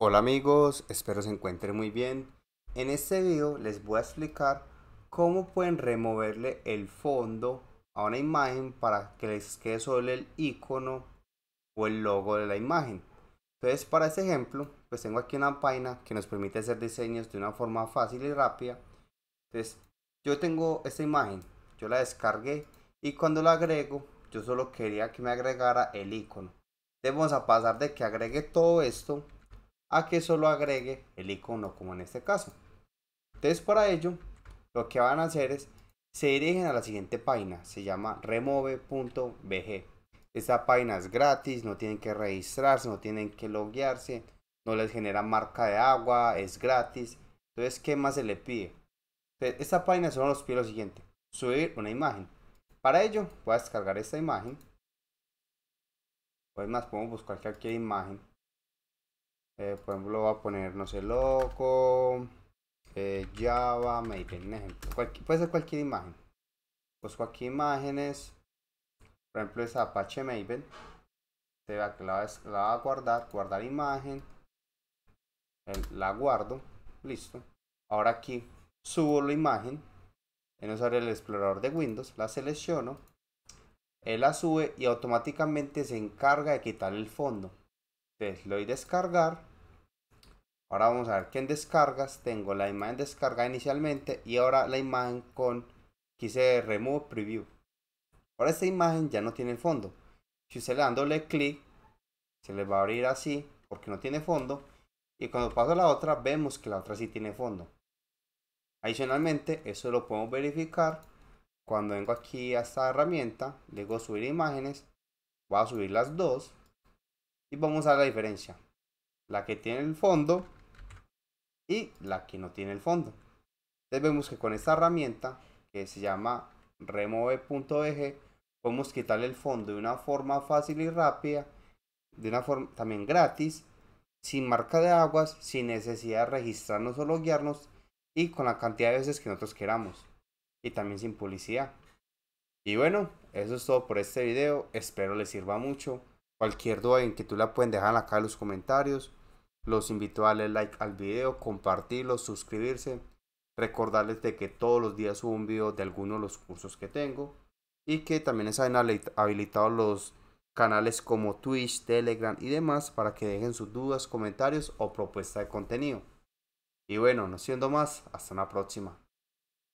Hola amigos, espero se encuentren muy bien. En este video les voy a explicar cómo pueden removerle el fondo a una imagen para que les quede solo el icono o el logo de la imagen. Entonces para este ejemplo, pues tengo aquí una página que nos permite hacer diseños de una forma fácil y rápida. Entonces yo tengo esta imagen, yo la descargué y cuando la agrego, yo solo quería que me agregara el icono. Entonces vamos a pasar de que agregue todo esto a que solo agregue el icono como en este caso. Entonces para ello lo que van a hacer es se dirigen a la siguiente página, se llama remove.bg. Esta página es gratis, no tienen que registrarse, no tienen que loguearse, no les genera marca de agua, es gratis. Entonces, ¿qué más se le pide? esta página solo nos pide lo siguiente, subir una imagen. Para ello, voy a descargar esta imagen. Pues más, podemos buscar cualquier imagen. Eh, por ejemplo, va a poner, no sé, loco, eh, Java, Maven, ejemplo. puede ser cualquier imagen. Busco pues aquí imágenes, por ejemplo, es Apache Maven. Se va que la, la va a guardar, guardar imagen. la guardo, listo. Ahora aquí subo la imagen. En usar el explorador de Windows, la selecciono. Él la sube y automáticamente se encarga de quitar el fondo. Entonces le doy descargar Ahora vamos a ver que en descargas tengo la imagen descargada inicialmente y ahora la imagen con quise remove preview. Ahora esta imagen ya no tiene fondo. Si usted le da doble clic, se le va a abrir así porque no tiene fondo. Y cuando paso a la otra, vemos que la otra sí tiene fondo. Adicionalmente, eso lo podemos verificar cuando vengo aquí a esta herramienta, le digo subir imágenes, voy a subir las dos y vamos a ver la diferencia. La que tiene el fondo y la que no tiene el fondo. Entonces vemos que con esta herramienta que se llama remove.bg. podemos quitarle el fondo de una forma fácil y rápida, de una forma también gratis, sin marca de aguas, sin necesidad de registrarnos o loguearnos y con la cantidad de veces que nosotros queramos y también sin publicidad. Y bueno, eso es todo por este video, espero les sirva mucho. Cualquier duda en que tú la pueden dejar acá en los comentarios los invito a darle like al video, compartirlo, suscribirse. Recordarles de que todos los días subo un video de alguno de los cursos que tengo. Y que también se han habilitado los canales como Twitch, Telegram y demás para que dejen sus dudas, comentarios o propuestas de contenido. Y bueno, no siendo más, hasta una próxima.